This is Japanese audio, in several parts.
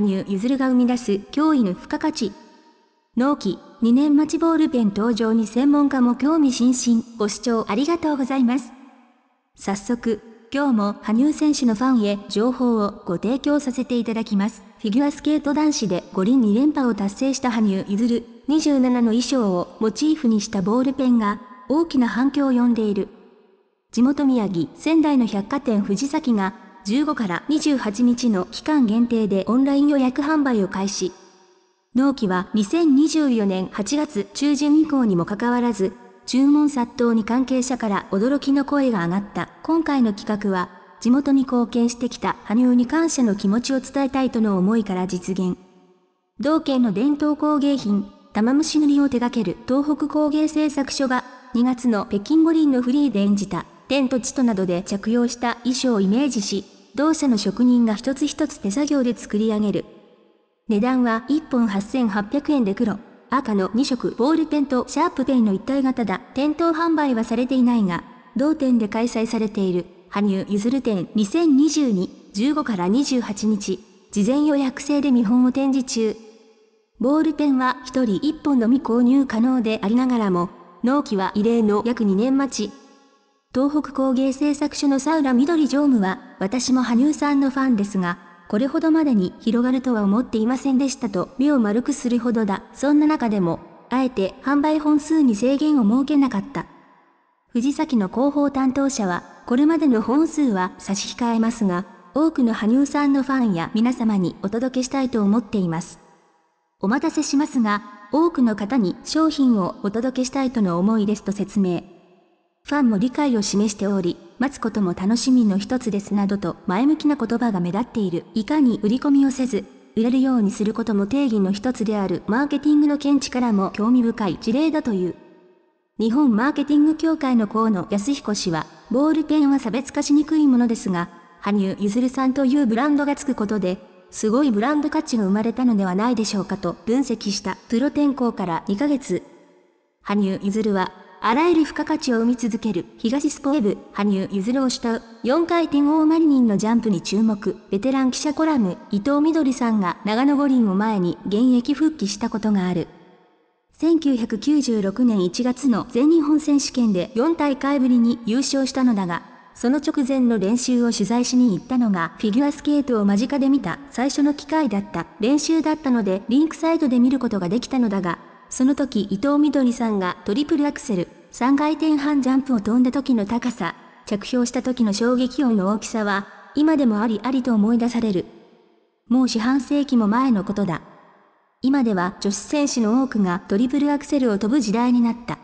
羽生結弦が生み出す脅威の付加価値。納期2年待ちボールペン登場に専門家も興味津々。ご視聴ありがとうございます。早速、今日も羽生選手のファンへ情報をご提供させていただきます。フィギュアスケート男子で五輪2連覇を達成した羽生結弦27の衣装をモチーフにしたボールペンが大きな反響を呼んでいる。地元宮城仙台の百貨店藤崎が15から28日の期間限定でオンライン予約販売を開始。納期は2024年8月中旬以降にもかかわらず、注文殺到に関係者から驚きの声が上がった今回の企画は、地元に貢献してきた羽生に感謝の気持ちを伝えたいとの思いから実現。同県の伝統工芸品、玉虫塗りを手掛ける東北工芸製作所が2月の北京五輪のフリーで演じた天と地となどで着用した衣装をイメージし、同社の職人が一つ一つ手作業で作り上げる。値段は1本8800円で黒、赤の2色ボールペンとシャープペンの一体型だ。店頭販売はされていないが、同店で開催されている、羽生結弦店2022、15から28日、事前予約制で見本を展示中。ボールペンは1人1本のみ購入可能でありながらも、納期は異例の約2年待ち。東北工芸製作所のサウラ緑常務は、私も羽生さんのファンですが、これほどまでに広がるとは思っていませんでしたと目を丸くするほどだ。そんな中でも、あえて販売本数に制限を設けなかった。藤崎の広報担当者は、これまでの本数は差し控えますが、多くの羽生さんのファンや皆様にお届けしたいと思っています。お待たせしますが、多くの方に商品をお届けしたいとの思いですと説明。ファンも理解を示しており、待つことも楽しみの一つですなどと前向きな言葉が目立っている。いかに売り込みをせず、売れるようにすることも定義の一つであるマーケティングの見地からも興味深い事例だという。日本マーケティング協会の河野康彦氏は、ボールペンは差別化しにくいものですが、羽生結弦さんというブランドがつくことで、すごいブランド価値が生まれたのではないでしょうかと分析したプロ転向から2ヶ月。羽生結弦はあらゆる付加価値を生み続ける東スポエブ、羽生譲るを慕う4回転大マリニンのジャンプに注目。ベテラン記者コラム、伊藤みどりさんが長野五輪を前に現役復帰したことがある。1996年1月の全日本選手権で4大会ぶりに優勝したのだが、その直前の練習を取材しに行ったのがフィギュアスケートを間近で見た最初の機会だった練習だったのでリンクサイドで見ることができたのだがその時伊藤みどりさんがトリプルアクセル、3回転半ジャンプを飛んだ時の高さ、着氷した時の衝撃音の大きさは、今でもありありと思い出される。もう四半世紀も前のことだ。今では女子選手の多くがトリプルアクセルを飛ぶ時代になった。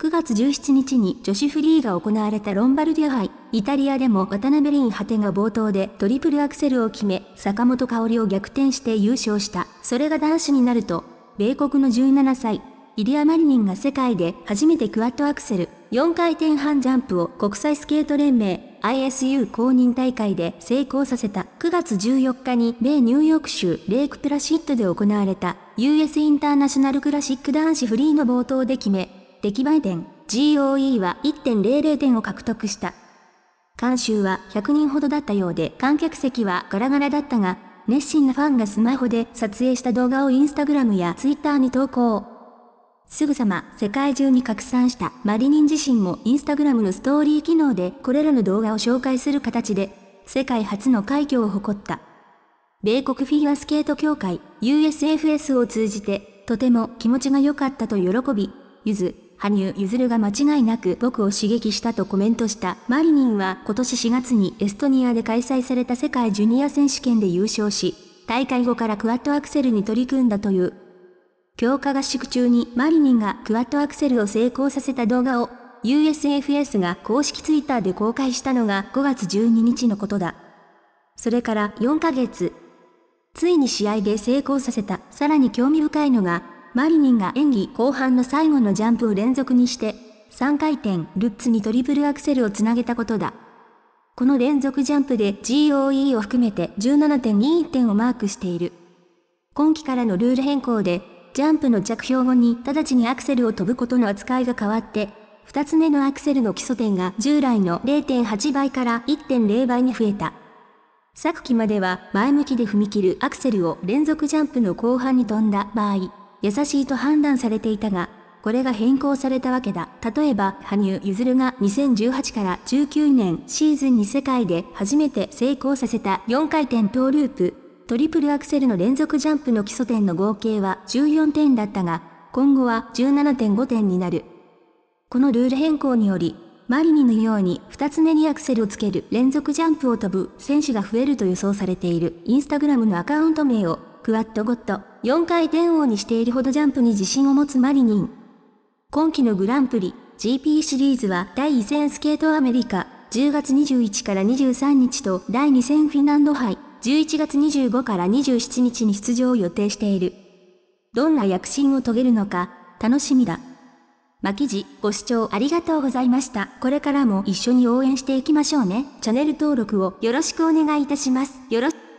9月17日に女子フリーが行われたロンバルディア杯、イタリアでも渡辺凛果てが冒頭でトリプルアクセルを決め、坂本香織を逆転して優勝した。それが男子になると、米国の17歳、イリア・マリニンが世界で初めてクワッドアクセル、4回転半ジャンプを国際スケート連盟 ISU 公認大会で成功させた9月14日に米ニューヨーク州レイクプラシッドで行われた US インターナショナルクラシック男子フリーの冒頭で決め、出来栄え点 GOE は1.00点を獲得した。観衆は100人ほどだったようで観客席はガラガラだったが、熱心なファンがスマホで撮影した動画をインスタグラムやツイッターに投稿。すぐさま世界中に拡散したマリニン自身もインスタグラムのストーリー機能でこれらの動画を紹介する形で世界初の快挙を誇った。米国フィギュアスケート協会 USFS を通じてとても気持ちが良かったと喜び、ゆず、羽生結弦が間違いなく僕を刺激したとコメントした。マリニンは今年4月にエストニアで開催された世界ジュニア選手権で優勝し、大会後からクワッドアクセルに取り組んだという。強化合宿中にマリニンがクワッドアクセルを成功させた動画を USFS が公式ツイッターで公開したのが5月12日のことだ。それから4ヶ月。ついに試合で成功させた。さらに興味深いのが、マリニンが演技後半の最後のジャンプを連続にして、3回転ルッツにトリプルアクセルをつなげたことだ。この連続ジャンプで GOE を含めて17.21点をマークしている。今期からのルール変更で、ジャンプの着氷後に直ちにアクセルを飛ぶことの扱いが変わって、2つ目のアクセルの基礎点が従来の0.8倍から1.0倍に増えた。昨期までは前向きで踏み切るアクセルを連続ジャンプの後半に飛んだ場合、優しいと判断されていたが、これが変更されたわけだ。例えば、羽生結弦が2018から19年シーズンに世界で初めて成功させた4回転トーループ、トリプルアクセルの連続ジャンプの基礎点の合計は14点だったが、今後は17.5点になる。このルール変更により、マリニのように2つ目にアクセルをつける連続ジャンプを飛ぶ選手が増えると予想されているインスタグラムのアカウント名をクワッドゴッド、4回転王にしているほどジャンプに自信を持つマリニン。今季のグランプリ、GP シリーズは第1戦スケートアメリカ、10月21から23日と第2戦フィンランド杯、11月25から27日に出場を予定している。どんな躍進を遂げるのか、楽しみだ。巻地、ご視聴ありがとうございました。これからも一緒に応援していきましょうね。チャンネル登録をよろしくお願いいたします。よろしく。